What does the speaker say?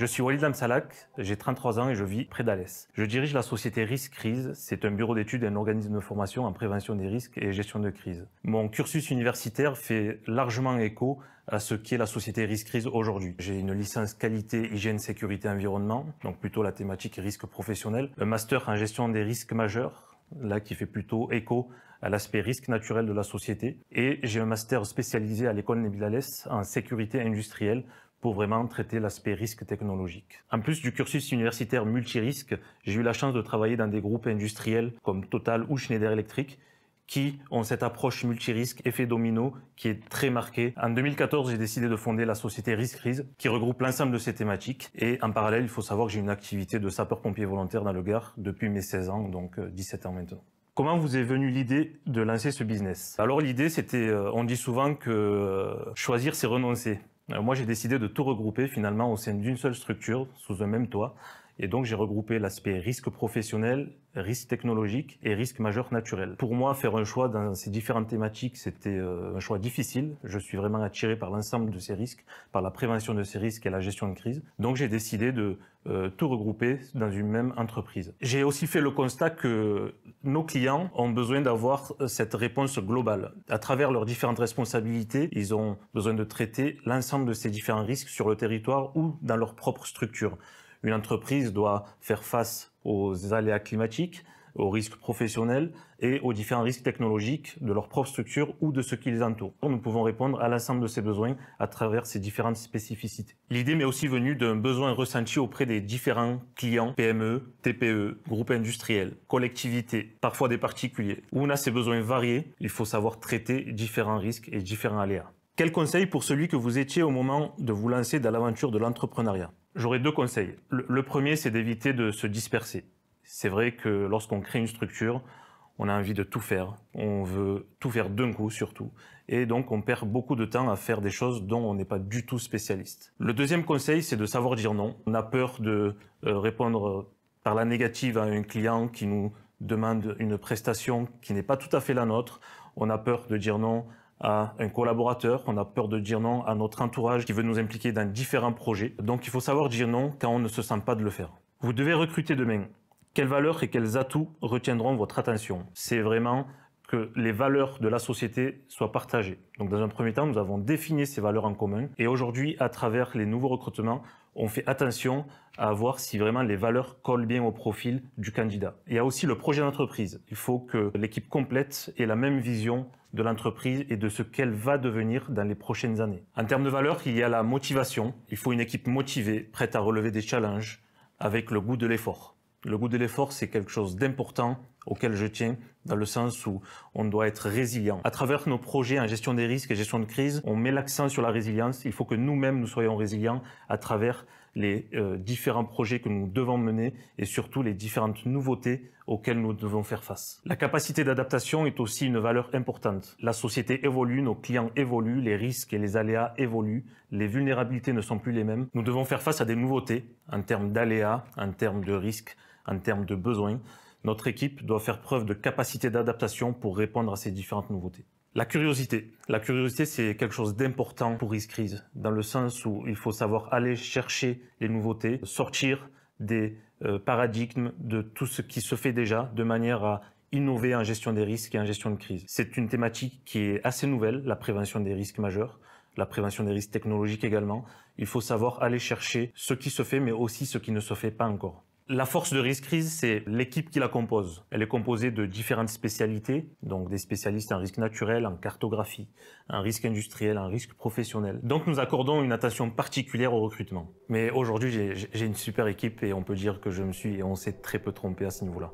Je suis Walid Amsalak, j'ai 33 ans et je vis près d'Alès. Je dirige la société Risque Crise, c'est un bureau d'études et un organisme de formation en prévention des risques et gestion de crise. Mon cursus universitaire fait largement écho à ce qu'est la société risque crise aujourd'hui. J'ai une licence qualité, hygiène, sécurité, environnement, donc plutôt la thématique risque professionnel, un master en gestion des risques majeurs, là qui fait plutôt écho à l'aspect risque naturel de la société, et j'ai un master spécialisé à l'école Nébilalès en sécurité industrielle pour vraiment traiter l'aspect risque technologique. En plus du cursus universitaire multirisque, j'ai eu la chance de travailler dans des groupes industriels comme Total ou Schneider Electric qui ont cette approche multirisque, effet domino, qui est très marquée. En 2014, j'ai décidé de fonder la société RiskRise, qui regroupe l'ensemble de ces thématiques. Et en parallèle, il faut savoir que j'ai une activité de sapeur-pompier volontaire dans le Gard depuis mes 16 ans, donc 17 euh, ans maintenant. Comment vous est venue l'idée de lancer ce business Alors l'idée, c'était, euh, on dit souvent que euh, choisir, c'est renoncer. Euh, moi, j'ai décidé de tout regrouper finalement au sein d'une seule structure, sous un même toit, et donc, j'ai regroupé l'aspect risque professionnel, risque technologique et risque majeur naturel. Pour moi, faire un choix dans ces différentes thématiques, c'était euh, un choix difficile. Je suis vraiment attiré par l'ensemble de ces risques, par la prévention de ces risques et la gestion de crise. Donc, j'ai décidé de euh, tout regrouper dans une même entreprise. J'ai aussi fait le constat que nos clients ont besoin d'avoir euh, cette réponse globale. À travers leurs différentes responsabilités, ils ont besoin de traiter l'ensemble de ces différents risques sur le territoire ou dans leur propre structure une entreprise doit faire face aux aléas climatiques, aux risques professionnels et aux différents risques technologiques de leur propre structure ou de ce qui les entoure. Nous pouvons répondre à l'ensemble de ces besoins à travers ces différentes spécificités. L'idée m'est aussi venue d'un besoin ressenti auprès des différents clients PME, TPE, groupes industriels, collectivités, parfois des particuliers. Où on a ces besoins variés, il faut savoir traiter différents risques et différents aléas. Quel conseil pour celui que vous étiez au moment de vous lancer dans l'aventure de l'entrepreneuriat J'aurais deux conseils. Le, premier, c'est d'éviter de se disperser. C'est vrai que lorsqu'on crée une structure, on a envie de tout faire, on veut tout faire d'un coup surtout, et donc on perd beaucoup de temps à faire des choses dont on n'est pas du tout spécialiste. Le deuxième conseil, c'est de savoir dire non. On a peur de euh, répondre par la négative à un client qui nous demande une prestation qui n'est pas tout à fait la nôtre. On a peur de dire non à un collaborateur, on a peur de dire non à notre entourage qui veut nous impliquer dans différents projets. Donc il faut savoir dire non quand on ne se sent pas de le faire. Vous devez recruter demain. Quelles valeurs et quels atouts retiendront votre attention C'est vraiment que les valeurs de la société soient partagées. Donc dans un premier temps, nous avons défini ces valeurs en commun. Et aujourd'hui, à travers les nouveaux recrutements, on fait attention à voir si vraiment les valeurs collent bien au profil du candidat. Il y a aussi le projet d'entreprise. Il faut que l'équipe complète ait la même vision de l'entreprise et de ce qu'elle va devenir dans les prochaines années. En termes de valeurs, il y a la motivation. Il faut une équipe motivée, prête à relever des challenges, avec le goût de l'effort. Le goût de l'effort, c'est quelque chose d'important auquel je tiens, dans le sens où on doit être résilient. À travers nos projets en gestion des risques et gestion de crise, on met l'accent sur la résilience. Il faut que nous-mêmes, nous soyons résilients à travers les euh, différents projets que nous devons mener et surtout les différentes nouveautés auxquelles nous devons faire face. La capacité d'adaptation est aussi une valeur importante. La société évolue, nos clients évoluent, les risques et les aléas évoluent, les vulnérabilités ne sont plus les mêmes. Nous devons faire face à des nouveautés en termes d'aléas, en termes de risques, en termes de besoins. Notre équipe doit faire preuve de capacité d'adaptation pour répondre à ces différentes nouveautés. La curiosité. La curiosité, c'est quelque chose d'important pour risque-crise, dans le sens où il faut savoir aller chercher les nouveautés, sortir des euh, paradigmes de tout ce qui se fait déjà, de manière à innover en gestion des risques et en gestion de crise. C'est une thématique qui est assez nouvelle, la prévention des risques majeurs, la prévention des risques technologiques également. Il faut savoir aller chercher ce qui se fait, mais aussi ce qui ne se fait pas encore. La force de risque-crise, c'est l'équipe qui la compose. Elle est composée de différentes spécialités, donc des spécialistes en risque naturel, en cartographie, en risque industriel, en risque professionnel. Donc nous accordons une attention particulière au recrutement. Mais aujourd'hui, j'ai une super équipe et on peut dire que je me suis et on s'est très peu trompé à ce niveau-là.